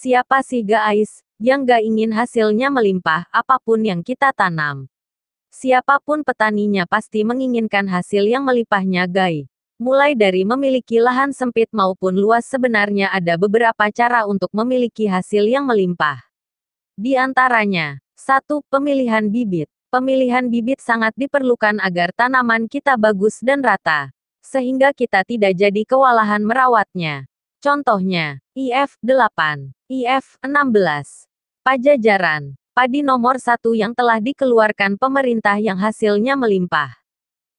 Siapa sih guys, yang gak ingin hasilnya melimpah apapun yang kita tanam. Siapapun petaninya pasti menginginkan hasil yang melimpahnya guys. Mulai dari memiliki lahan sempit maupun luas sebenarnya ada beberapa cara untuk memiliki hasil yang melimpah. Di antaranya, 1. Pemilihan bibit. Pemilihan bibit sangat diperlukan agar tanaman kita bagus dan rata, sehingga kita tidak jadi kewalahan merawatnya. Contohnya, IF 8, IF 16, Pajajaran, padi nomor satu yang telah dikeluarkan pemerintah yang hasilnya melimpah.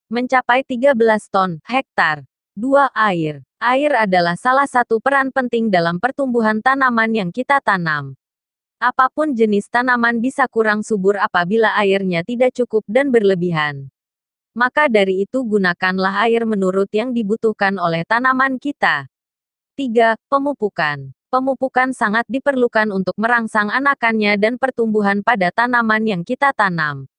Mencapai 13 ton hektar. 2. Air. Air adalah salah satu peran penting dalam pertumbuhan tanaman yang kita tanam. Apapun jenis tanaman bisa kurang subur apabila airnya tidak cukup dan berlebihan. Maka dari itu gunakanlah air menurut yang dibutuhkan oleh tanaman kita. 3. Pemupukan Pemupukan sangat diperlukan untuk merangsang anakannya dan pertumbuhan pada tanaman yang kita tanam.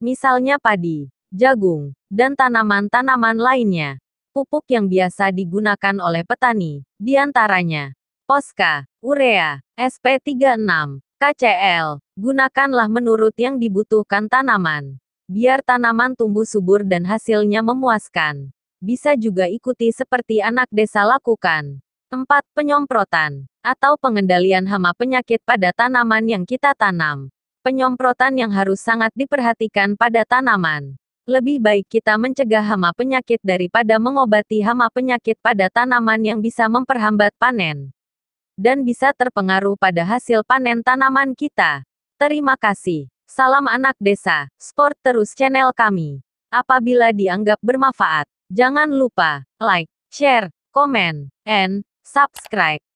Misalnya padi, jagung, dan tanaman-tanaman lainnya. Pupuk yang biasa digunakan oleh petani, diantaranya Poska, urea, SP36, KCL, gunakanlah menurut yang dibutuhkan tanaman. Biar tanaman tumbuh subur dan hasilnya memuaskan. Bisa juga ikuti seperti anak desa lakukan. 4. Penyemprotan atau pengendalian hama penyakit pada tanaman yang kita tanam. Penyemprotan yang harus sangat diperhatikan pada tanaman. Lebih baik kita mencegah hama penyakit daripada mengobati hama penyakit pada tanaman yang bisa memperhambat panen dan bisa terpengaruh pada hasil panen tanaman kita. Terima kasih. Salam anak desa, sport terus channel kami. Apabila dianggap bermanfaat, jangan lupa like, share, komen, and subscribe.